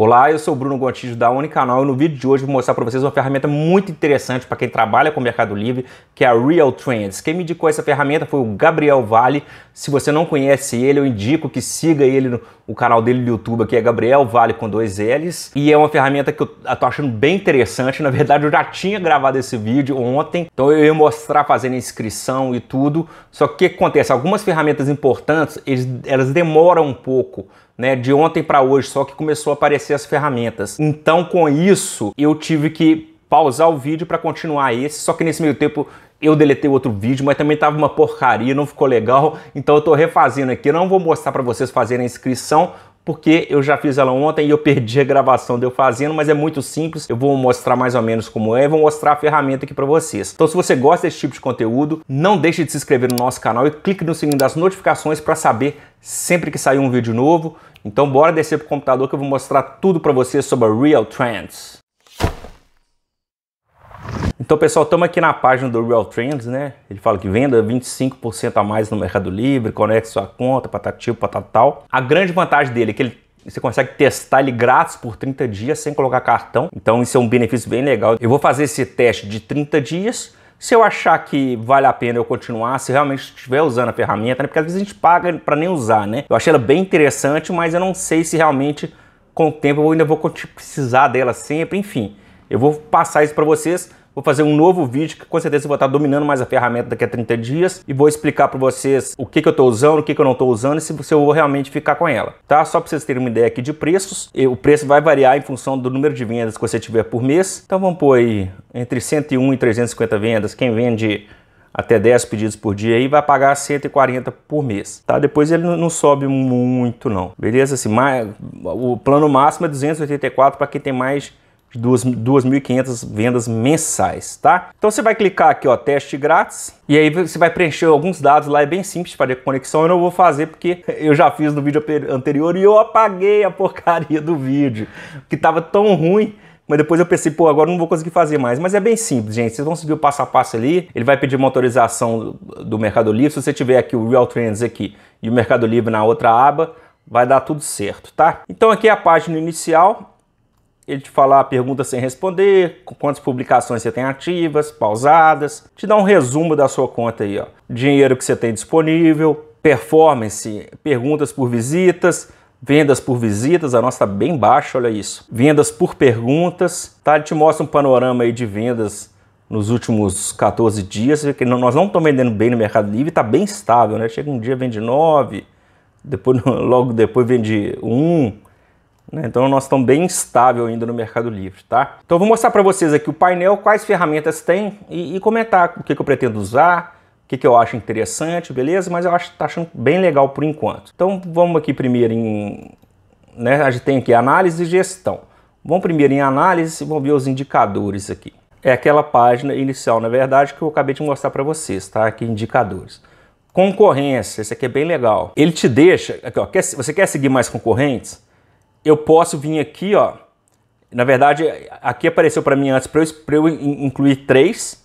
Olá, eu sou o Bruno Gontijo da Unicanal e no vídeo de hoje vou mostrar para vocês uma ferramenta muito interessante para quem trabalha com o Mercado Livre, que é a Real Trends. Quem me indicou essa ferramenta foi o Gabriel Vale. Se você não conhece ele, eu indico que siga ele no o canal dele no YouTube, que é Gabriel Vale com dois L's. E é uma ferramenta que eu tô achando bem interessante. Na verdade, eu já tinha gravado esse vídeo ontem, então eu ia mostrar fazendo inscrição e tudo. Só que o que acontece? Algumas ferramentas importantes, eles, elas demoram um pouco né, de ontem para hoje, só que começou a aparecer as ferramentas. Então, com isso, eu tive que pausar o vídeo para continuar esse, só que nesse meio tempo eu deletei outro vídeo, mas também tava uma porcaria, não ficou legal, então eu tô refazendo aqui. não vou mostrar para vocês fazerem a inscrição, porque eu já fiz ela ontem e eu perdi a gravação de eu fazendo, mas é muito simples. Eu vou mostrar mais ou menos como é, vou mostrar a ferramenta aqui para vocês. Então, se você gosta desse tipo de conteúdo, não deixe de se inscrever no nosso canal e clique no sininho das notificações para saber sempre que sair um vídeo novo. Então bora descer pro computador que eu vou mostrar tudo para você sobre a Real Trends. Então, pessoal, estamos aqui na página do Real Trends, né? Ele fala que venda 25% a mais no Mercado Livre, conecte sua conta, patativo, patatal. A grande vantagem dele é que ele você consegue testar ele grátis por 30 dias sem colocar cartão. Então isso é um benefício bem legal. Eu vou fazer esse teste de 30 dias se eu achar que vale a pena eu continuar, se realmente estiver usando a ferramenta, né? porque às vezes a gente paga para nem usar, né? Eu achei ela bem interessante, mas eu não sei se realmente com o tempo eu ainda vou precisar dela sempre, enfim. Eu vou passar isso para vocês Vou fazer um novo vídeo que com certeza eu vou estar dominando mais a ferramenta daqui a 30 dias e vou explicar para vocês o que, que eu estou usando, o que, que eu não estou usando e se, se eu vou realmente ficar com ela, tá? Só para vocês terem uma ideia aqui de preços, e o preço vai variar em função do número de vendas que você tiver por mês. Então vamos pôr aí entre 101 e 350 vendas. Quem vende até 10 pedidos por dia aí vai pagar 140 por mês, tá? Depois ele não sobe muito não, beleza? Assim, mais, o plano máximo é 284 para quem tem mais 2.500 vendas mensais, tá? Então você vai clicar aqui, ó, teste grátis, e aí você vai preencher alguns dados lá, é bem simples para conexão, eu não vou fazer porque eu já fiz no vídeo anterior e eu apaguei a porcaria do vídeo, que tava tão ruim mas depois eu pensei, pô, agora não vou conseguir fazer mais. Mas é bem simples, gente. Vocês vão seguir o passo a passo ali. Ele vai pedir uma autorização do Mercado Livre. Se você tiver aqui o Real Trends aqui e o Mercado Livre na outra aba, vai dar tudo certo, tá? Então aqui é a página inicial ele te falar perguntas sem responder, quantas publicações você tem ativas, pausadas, te dá um resumo da sua conta aí, ó. Dinheiro que você tem disponível, performance, perguntas por visitas, vendas por visitas, a nossa tá bem baixa, olha isso. Vendas por perguntas, tá? Ele te mostra um panorama aí de vendas nos últimos 14 dias, que nós não estamos vendendo bem no Mercado Livre, está bem estável, né? Chega um dia vende 9, depois, logo depois vende 1, né? Então nós estamos bem instável ainda no Mercado Livre, tá? Então vou mostrar para vocês aqui o painel, quais ferramentas tem e, e comentar o que, que, eu pretendo usar, o que, que, eu acho interessante, beleza? Mas eu acho tá achando bem legal por enquanto. Então vamos aqui primeiro em, né? A gente tem aqui análise e gestão. Vamos primeiro em análise e vamos ver os indicadores aqui. É aquela página inicial, na verdade, que eu acabei de mostrar para vocês, tá? Aqui indicadores. Concorrência, esse aqui é bem legal. Ele te deixa, aqui, ó, quer, você quer seguir mais concorrentes? eu posso vir aqui, ó. Na verdade, aqui apareceu para mim antes para eu, eu incluir três.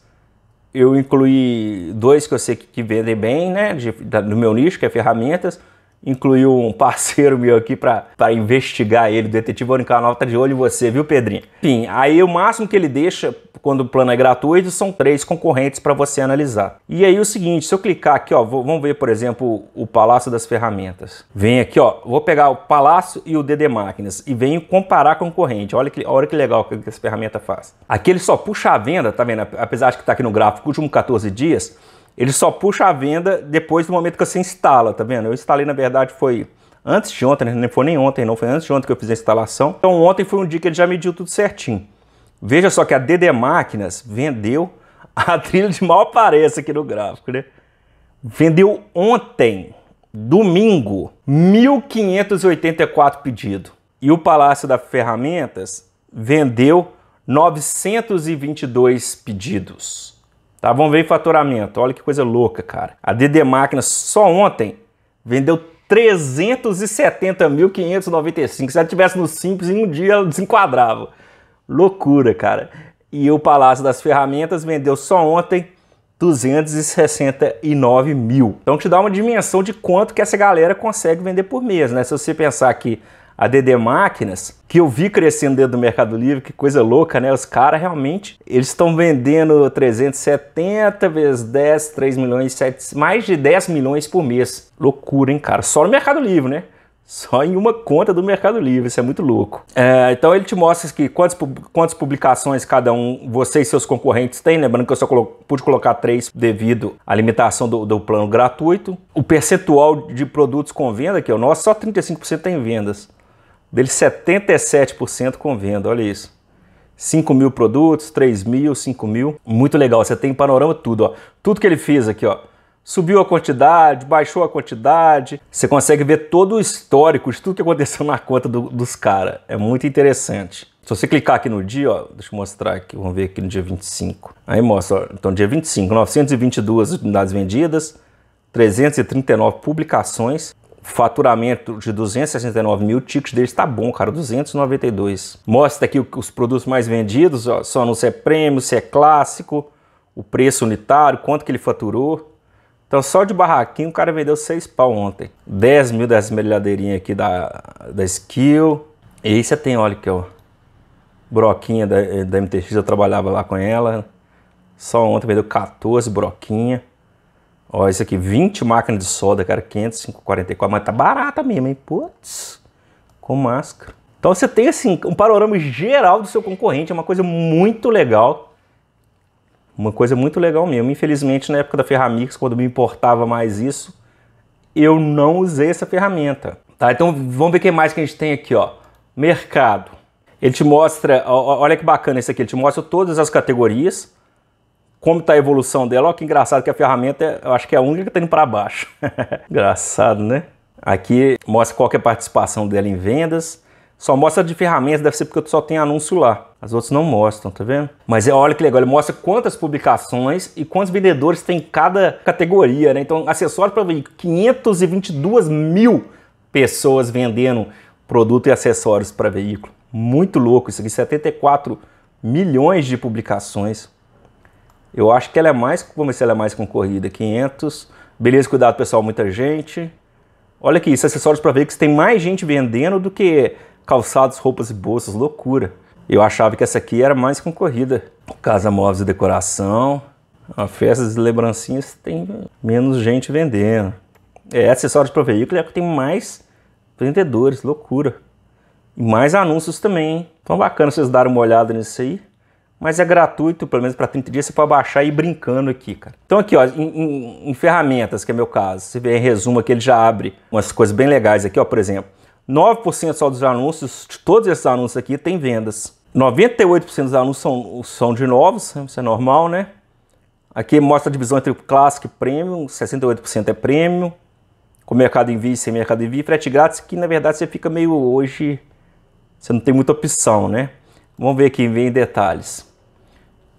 Eu incluí dois que eu sei que vendem bem, né? De, da, do meu nicho, que é ferramentas incluiu um parceiro meu aqui para investigar ele. O detetive Oricanal tá de olho em você, viu, Pedrinho? Enfim, aí o máximo que ele deixa quando o plano é gratuito são três concorrentes para você analisar. E aí o seguinte, se eu clicar aqui, ó, vou, vamos ver, por exemplo, o Palácio das Ferramentas. Vem aqui, ó, vou pegar o Palácio e o DD Máquinas e venho comparar concorrente. Olha que, olha que legal que, que essa ferramenta faz. Aqui ele só puxa a venda, tá vendo? Apesar de que tá aqui no gráfico último 14 dias, ele só puxa a venda depois do momento que você instala, tá vendo? Eu instalei, na verdade, foi antes de ontem, né? não foi nem ontem, não, foi antes de ontem que eu fiz a instalação. Então ontem foi um dia que ele já mediu tudo certinho. Veja só que a DD Máquinas vendeu a trilha de mal aparece aqui no gráfico, né? Vendeu ontem, domingo, 1.584 pedidos. E o Palácio das Ferramentas vendeu 922 pedidos. Tá, vamos ver em faturamento. Olha que coisa louca, cara. A DD Máquinas só ontem vendeu 370.595. Se ela tivesse no Simples, em um dia ela desenquadrava. Loucura, cara. E o Palácio das Ferramentas vendeu só ontem 269 mil. Então te dá uma dimensão de quanto que essa galera consegue vender por mês, né? Se você pensar que a DD Máquinas, que eu vi crescendo dentro do Mercado Livre, que coisa louca, né? Os caras realmente, eles estão vendendo 370 vezes 10, 3 milhões, 7, mais de 10 milhões por mês. Loucura, hein, cara? Só no Mercado Livre, né? Só em uma conta do Mercado Livre, isso é muito louco. É, então ele te mostra que quantas, quantas publicações cada um, você e seus concorrentes têm, lembrando que eu só colo pude colocar três devido à limitação do, do, plano gratuito. O percentual de produtos com venda, que é o nosso, só 35% tem vendas. Dele 77% com venda, olha isso. 5 mil produtos, 3 mil, 5 mil. Muito legal, você tem panorama tudo, ó. Tudo que ele fez aqui, ó. Subiu a quantidade, baixou a quantidade. Você consegue ver todo o histórico de tudo que aconteceu na conta do, dos caras. É muito interessante. Se você clicar aqui no dia, ó, deixa eu mostrar aqui, vamos ver aqui no dia 25. Aí mostra, ó, então dia 25, 922 unidades vendidas, 339 publicações, faturamento de 269 mil, o ticket dele está bom, cara, 292. Mostra aqui os produtos mais vendidos, ó, só não se é prêmio, se é clássico, o preço unitário, quanto que ele faturou. Então só de barraquinho o cara vendeu 6 pau ontem. 10 mil das melhadeirinhas aqui da, da Skill. E aí você é tem, olha aqui, ó. Broquinha da, eh, da MTX, eu trabalhava lá com ela. Só ontem vendeu 14 broquinha. Ó, esse aqui, 20 máquinas de soda, cara, 544, mas tá barata mesmo, hein? Putz, com máscara. Então você tem, assim, um panorama geral do seu concorrente, é uma coisa muito legal. Uma coisa muito legal mesmo. Infelizmente, na época da Ferramix, quando me importava mais isso, eu não usei essa ferramenta. Tá, então vamos ver o que mais que a gente tem aqui, ó. Mercado. Ele te mostra, ó, olha que bacana esse aqui, ele te mostra todas as categorias como está a evolução dela. Olha que engraçado que a ferramenta, é, eu acho que é a única que está indo para baixo. engraçado, né? Aqui mostra qual é a participação dela em vendas. Só mostra de ferramentas, deve ser porque só tem anúncio lá. As outras não mostram, tá vendo? Mas é, olha que legal, ele mostra quantas publicações e quantos vendedores tem cada categoria, né? Então, acessório para veículo, 522 mil pessoas vendendo produto e acessórios para veículo. Muito louco isso aqui, 74 milhões de publicações. Eu acho que ela é mais, vamos ver se ela é mais concorrida, 500. Beleza, cuidado pessoal, muita gente. Olha aqui, isso acessórios para veículos tem mais gente vendendo do que calçados, roupas e bolsas, loucura. Eu achava que essa aqui era mais concorrida. Casa móveis e decoração, a festa e lembrancinhas tem menos gente vendendo. É, acessórios para veículo é que tem mais vendedores, loucura. E mais anúncios também, hein? Então bacana vocês darem uma olhada nisso aí mas é gratuito, pelo menos para 30 dias, você pode baixar e ir brincando aqui, cara. Então aqui, ó, em, em, em ferramentas, que é meu caso, você vê em resumo aqui, ele já abre umas coisas bem legais aqui, ó, por exemplo, 9% só dos anúncios, de todos esses anúncios aqui, tem vendas. 98% dos anúncios são, são de novos, né, isso é normal, né? Aqui mostra a divisão entre clássico e premium, 68% é premium, com mercado em via e sem mercado em via, frete grátis, que na verdade você fica meio hoje, você não tem muita opção, né? Vamos ver aqui, em detalhes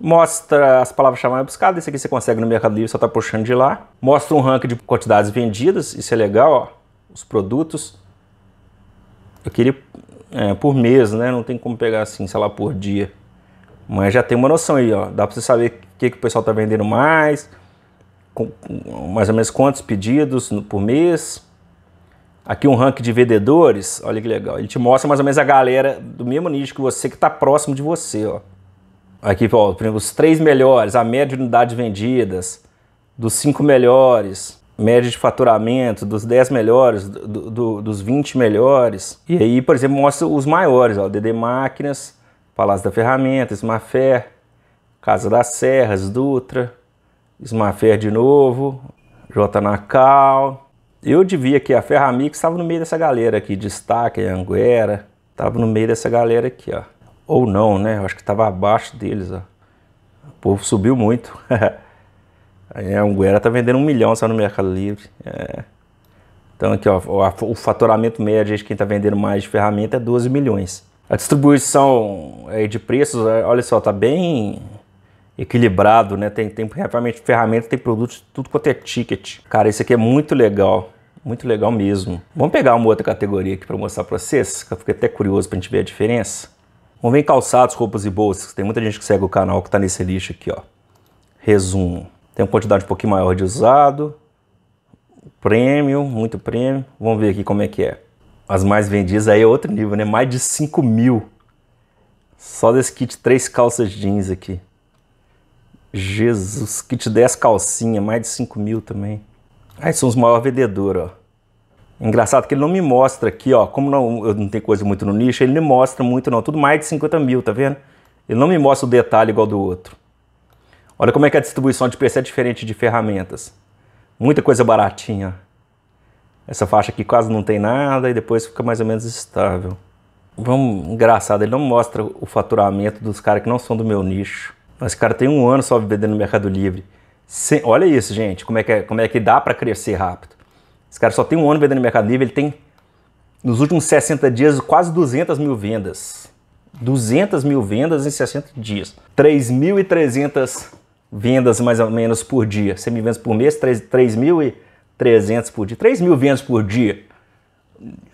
mostra as palavras-chave mais é buscadas. Esse aqui você consegue no Mercado Livre, só está puxando de lá. Mostra um ranking de quantidades vendidas, isso é legal, ó. os produtos. Eu queria é, por mês, né? Não tem como pegar assim, sei lá, por dia. Mas já tem uma noção aí, ó. Dá para você saber o que, que o pessoal está vendendo mais, com, com, mais ou menos quantos pedidos por mês. Aqui um ranking de vendedores, olha que legal. Ele te mostra mais ou menos a galera do mesmo nicho que você, que está próximo de você, ó aqui, ó, por exemplo, os três melhores, a média de unidades vendidas, dos cinco melhores, média de faturamento, dos 10 melhores, do, do, dos 20 melhores. E aí, por exemplo, mostra os maiores, ó, DD Máquinas, Palácio da Ferramenta, Smafer, Casa das Serras, Dutra, Smafer de novo, J Nacal. Eu devia que a Ferramix estava no meio dessa galera aqui, Destaque, Anguera, estava no meio dessa galera aqui, ó. Ou não, né? Eu acho que estava abaixo deles. Ó. O povo subiu muito. a Anguera tá vendendo um milhão só no Mercado Livre. É. Então aqui, ó, o faturamento médio de quem está vendendo mais de ferramenta é 12 milhões. A distribuição aí é de preços, é, olha só, tá bem equilibrado, né? Tem, tem realmente ferramenta, tem produtos, tudo quanto é ticket. Cara, isso aqui é muito legal. Muito legal mesmo. Vamos pegar uma outra categoria aqui para mostrar para vocês, que eu fiquei até curioso para a gente ver a diferença. Vamos ver calçados, roupas e bolsas. Tem muita gente que segue o canal que está nesse lixo aqui, ó. Resumo. Tem uma quantidade um pouquinho maior de usado. Prêmio, muito prêmio. Vamos ver aqui como é que é. As mais vendidas aí é outro nível, né? Mais de 5 mil. Só desse kit três calças jeans aqui. Jesus, kit 10 calcinha, mais de 5 mil também. Aí são os maiores vendedores, ó. Engraçado que ele não me mostra aqui, ó. Como não, eu não tenho coisa muito no nicho, ele não mostra muito, não. Tudo mais de 50 mil, tá vendo? Ele não me mostra o detalhe igual do outro. Olha como é que a distribuição de PC é diferente de ferramentas. Muita coisa baratinha. Essa faixa aqui quase não tem nada e depois fica mais ou menos estável. Vamos, engraçado, ele não mostra o faturamento dos caras que não são do meu nicho. Esse cara tem um ano só vendendo no Mercado Livre. Sem, olha isso, gente, como é que, é, como é que dá para crescer rápido. Esse cara só tem um ano vendendo no Mercado Livre, ele tem, nos últimos 60 dias, quase 200 mil vendas. 200 mil vendas em 60 dias. 3.300 vendas mais ou menos por dia. 100 mil vendas por mês, 3.300 por dia. 3 mil vendas por dia.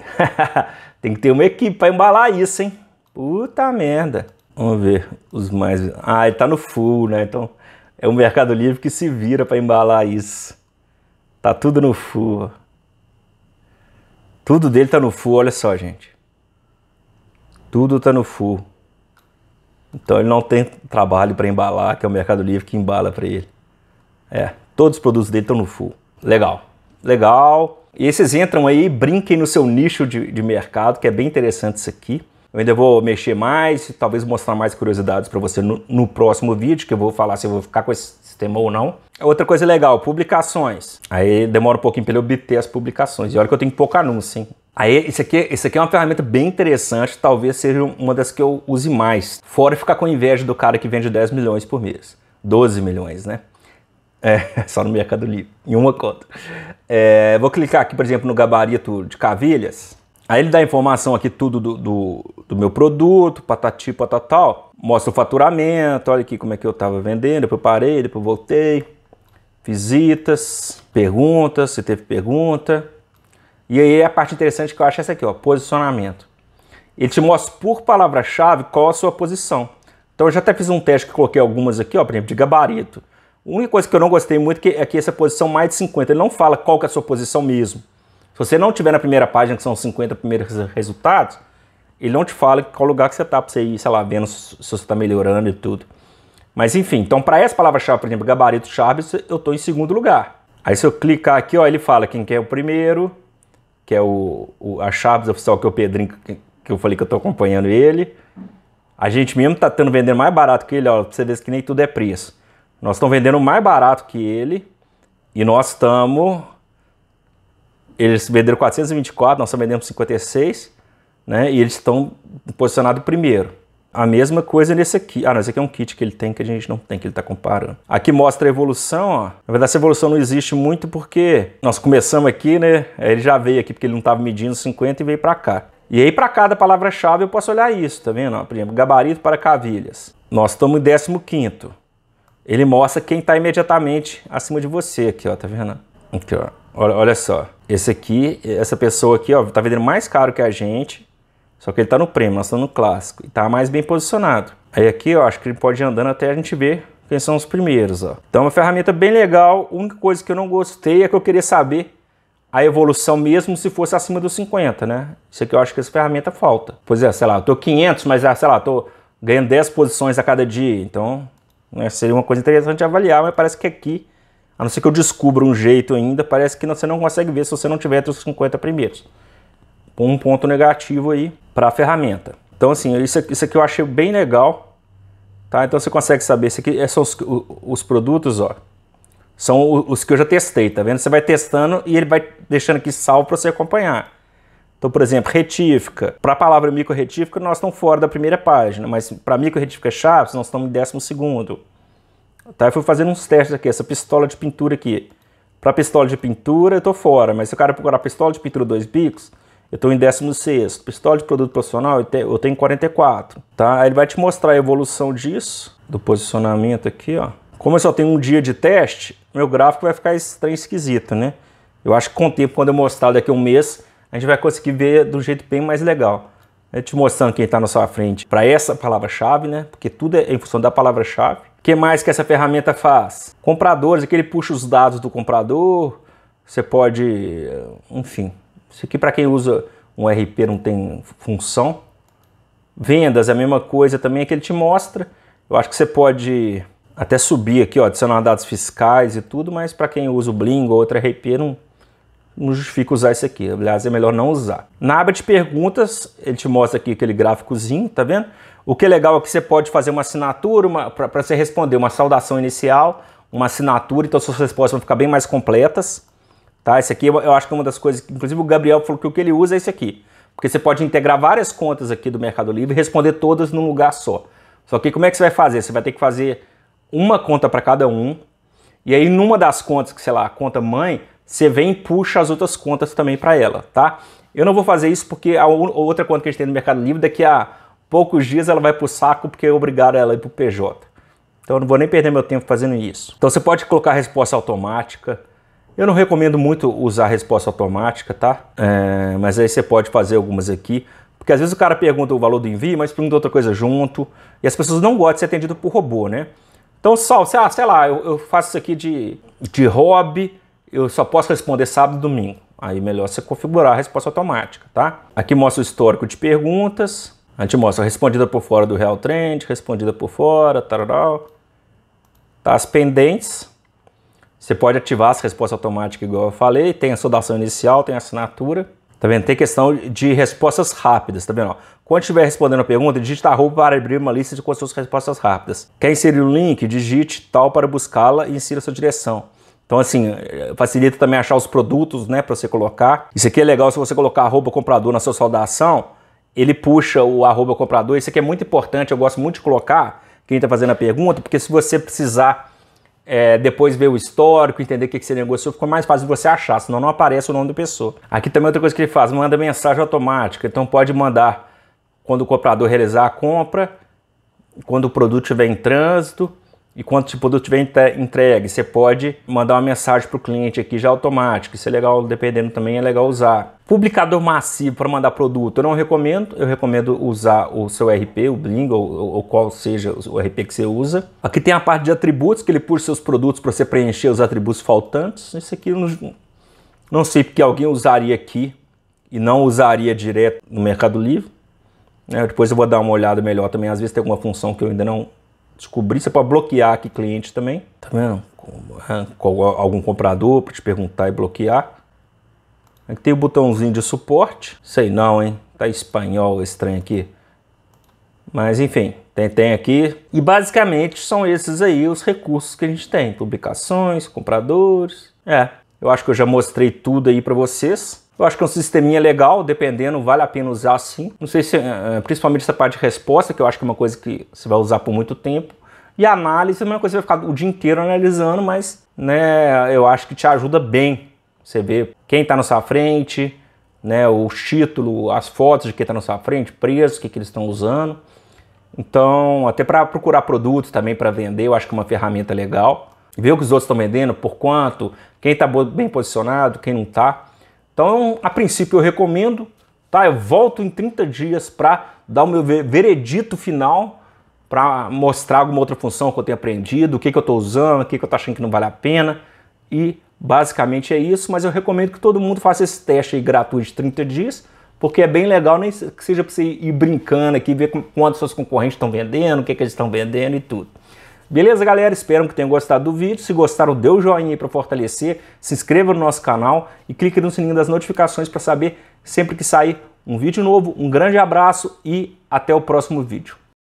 Tem que ter uma equipe para embalar isso, hein? Puta merda. Vamos ver os mais. Ah, ele tá no full, né? Então é o Mercado Livre que se vira para embalar isso. Tá tudo no full. Tudo dele tá no full, olha só, gente. Tudo tá no full. Então ele não tem trabalho para embalar, que é o Mercado Livre que embala para ele. É, todos os produtos dele estão no full. Legal, legal. E esses entram aí, brinquem no seu nicho de, de mercado, que é bem interessante isso aqui. Eu ainda vou mexer mais, talvez mostrar mais curiosidades para você no, no, próximo vídeo, que eu vou falar se eu vou ficar com esse sistema ou não. Outra coisa legal, publicações. Aí demora um pouquinho para ele obter as publicações. E olha que eu tenho pouco anúncio, hein? Aí, isso aqui, isso aqui é uma ferramenta bem interessante, talvez seja uma das que eu use mais. Fora ficar com inveja do cara que vende 10 milhões por mês. 12 milhões, né? É, só no Mercado Livre, em uma conta. É, vou clicar aqui, por exemplo, no gabarito de cavilhas. Aí ele dá informação aqui tudo do, do, do meu produto, patati, patatal. Mostra o faturamento, olha aqui como é que eu estava vendendo, depois parei, depois voltei. Visitas, perguntas, se teve pergunta. E aí a parte interessante que eu acho é essa aqui, ó, posicionamento. Ele te mostra por palavra-chave qual a sua posição. Então eu já até fiz um teste que coloquei algumas aqui, ó, por exemplo, de gabarito. A única coisa que eu não gostei muito é que, é que essa posição mais de 50, ele não fala qual que é a sua posição mesmo. Se você não tiver na primeira página, que são 50 primeiros resultados, ele não te fala qual lugar que você está para você ir, sei lá, vendo se você está melhorando e tudo. Mas enfim, então para essa palavra-chave, por exemplo, gabarito Chaves, eu estou em segundo lugar. Aí se eu clicar aqui, ó, ele fala quem que é o primeiro, que é o, o a Chaves oficial que é o Pedrinho, que, que eu falei que eu estou acompanhando ele. A gente mesmo está tendo vendendo mais barato que ele, ó, pra você ver que nem tudo é preço. Nós estamos vendendo mais barato que ele e nós estamos eles venderam 424, nós só vendemos 56, né? E eles estão posicionados primeiro. A mesma coisa nesse aqui. Ah, não, esse aqui é um kit que ele tem que a gente não tem, que ele está comparando. Aqui mostra a evolução, ó. Na verdade, essa evolução não existe muito porque nós começamos aqui, né? Ele já veio aqui porque ele não estava medindo 50 e veio para cá. E aí, para cada palavra-chave, eu posso olhar isso, tá vendo? por exemplo, gabarito para cavilhas. Nós estamos em 15 ele mostra quem está imediatamente acima de você aqui, ó, tá vendo? Aqui, ó. Olha, olha só. Esse aqui, essa pessoa aqui, ó, tá vendendo mais caro que a gente, só que ele tá no prêmio, nós estamos no clássico, e tá mais bem posicionado. Aí aqui, ó, acho que ele pode ir andando até a gente ver quem são os primeiros, ó. Então é uma ferramenta bem legal, a única coisa que eu não gostei é que eu queria saber a evolução mesmo se fosse acima dos 50, né? Isso aqui eu acho que essa ferramenta falta. Pois é, sei lá, eu tô 500, mas, ah, sei lá, tô ganhando 10 posições a cada dia, então né, seria uma coisa interessante avaliar, mas parece que aqui a não ser que eu descubra um jeito ainda, parece que você não consegue ver se você não tiver entre os 50 primeiros. Um ponto negativo aí para a ferramenta. Então, assim, isso aqui, isso aqui eu achei bem legal. Tá? Então você consegue saber. Isso aqui são os, os produtos, ó. São os que eu já testei, tá vendo? Você vai testando e ele vai deixando aqui salvo para você acompanhar. Então, por exemplo, retífica. Para a palavra micro retífica, nós estamos fora da primeira página, mas para micro retífica é chaves, nós estamos em décimo segundo. Tá? Eu fui fazendo uns testes aqui, essa pistola de pintura aqui. Para pistola de pintura eu tô fora, mas se o cara procurar pistola de pintura dois bicos, eu estou em 16. Pistola de produto profissional eu tenho 44. Tá? Aí ele vai te mostrar a evolução disso, do posicionamento aqui, ó. Como eu só tenho um dia de teste, meu gráfico vai ficar estranho esquisito, né? Eu acho que com o tempo, quando eu mostrar daqui a um mês, a gente vai conseguir ver do jeito bem mais legal. Eu te mostrando quem está na sua frente para essa palavra-chave, né? Porque tudo é, é em função da palavra-chave. O que mais que essa ferramenta faz? Compradores, aqui ele puxa os dados do comprador, você pode, eh, enfim. Isso aqui para quem usa um RP não tem função. Vendas, a mesma coisa também é que ele te mostra. Eu acho que você pode até subir aqui, ó, adicionar dados fiscais e tudo, mas para quem usa o Bling ou outro RP não, não justifica usar isso aqui. Aliás, é melhor não usar. Na aba de perguntas, ele te mostra aqui aquele gráficozinho, tá vendo? O que é legal é que você pode fazer uma assinatura para você responder uma saudação inicial, uma assinatura, então suas respostas vão ficar bem mais completas. Tá? Esse aqui eu, acho que é uma das coisas, que, inclusive o Gabriel falou que o que ele usa é esse aqui. Porque você pode integrar várias contas aqui do Mercado Livre e responder todas num lugar só. Só que como é que você vai fazer? Você vai ter que fazer uma conta para cada um. E aí numa das contas, que sei lá, a conta mãe, você vem e puxa as outras contas também para ela, tá? Eu não vou fazer isso porque a outra conta que a gente tem no Mercado Livre daqui a poucos dias ela vai para o saco porque obrigaram ela a ir para o PJ. Então eu não vou nem perder meu tempo fazendo isso. Então você pode colocar a resposta automática. Eu não recomendo muito usar a resposta automática, tá? É, mas aí você pode fazer algumas aqui. Porque às vezes o cara pergunta o valor do envio, mas pergunta outra coisa junto. E as pessoas não gostam de ser atendido por robô, né? Então, só, lá, sei lá, eu, eu, faço isso aqui de, de hobby, eu só posso responder sábado e domingo. Aí melhor você configurar a resposta automática, tá? Aqui mostra o histórico de perguntas. A gente mostra respondida por fora do Real Trend, respondida por fora, tararau. Tá as pendentes. Você pode ativar as respostas automáticas, igual eu falei. Tem a saudação inicial, tem a assinatura. Tá vendo? Tem questão de respostas rápidas, tá vendo? quando estiver respondendo a pergunta, digite arroba para abrir uma lista de com as suas respostas rápidas. Quer inserir o link? Digite tal para buscá-la e insira a sua direção. Então, assim, eh, facilita também achar os produtos, né, para você colocar. Isso aqui é legal se você colocar arroba comprador na sua saudação ele puxa o arroba comprador. Isso aqui é muito importante, eu gosto muito de colocar quem está fazendo a pergunta, porque se você precisar é, depois ver o histórico, entender o que, que você negociou, ficou mais fácil você achar, senão não aparece o nome da pessoa. Aqui também outra coisa que ele faz, manda mensagem automática. Então pode mandar quando o comprador realizar a compra, quando o produto estiver em trânsito, e quando o produto estiver entregue, você pode mandar uma mensagem para o cliente aqui já é automático. Isso é legal, dependendo também, é legal usar. Publicador massivo para mandar produto, eu não recomendo. Eu recomendo usar o seu RP, o Bling, ou, ou qual seja o RP que você usa. Aqui tem a parte de atributos, que ele puxa seus produtos para você preencher os atributos faltantes. Isso aqui eu não, não sei porque alguém usaria aqui e não usaria direto no Mercado Livre. Né? Depois eu vou dar uma olhada melhor também. Às vezes tem alguma função que eu ainda não, descobrir, você pode bloquear aqui cliente também, tá vendo? Com é, algum comprador para te perguntar e bloquear. Aqui tem o botãozinho de suporte, sei não, hein? Tá espanhol estranho aqui. Mas enfim, tem, tem aqui. E basicamente são esses aí os recursos que a gente tem: publicações, compradores. É, eu acho que eu já mostrei tudo aí para vocês. Eu acho que é um sisteminha legal, dependendo, vale a pena usar sim. Não sei se, eh, eh, principalmente essa parte de resposta, que eu acho que é uma coisa que você vai usar por muito tempo. E análise é uma coisa que você vai ficar o dia inteiro analisando, mas né, eu acho que te ajuda bem. Você vê quem está na sua frente, né, o título, as fotos de quem está na sua frente, preço, o que, que eles estão usando. Então, até para procurar produtos também para vender, eu acho que é uma ferramenta legal. Ver o que os outros estão vendendo, por quanto, quem está bem posicionado, quem não está. Então, a princípio, eu recomendo, tá? Eu volto em 30 dias para dar o meu veredito final, para mostrar alguma outra função que eu tenha aprendido, o que, que eu estou usando, o que, que eu estou achando que não vale a pena. E basicamente é isso, mas eu recomendo que todo mundo faça esse teste aí gratuito de 30 dias, porque é bem legal, nem que seja para você ir brincando aqui, ver quantos seus concorrentes estão vendendo, o que, que eles estão vendendo e tudo. Beleza, galera? Espero que tenham gostado do vídeo. Se gostaram, dê o joinha aí para fortalecer, se inscreva no nosso canal e clique no sininho das notificações para saber sempre que sair um vídeo novo. Um grande abraço e até o próximo vídeo.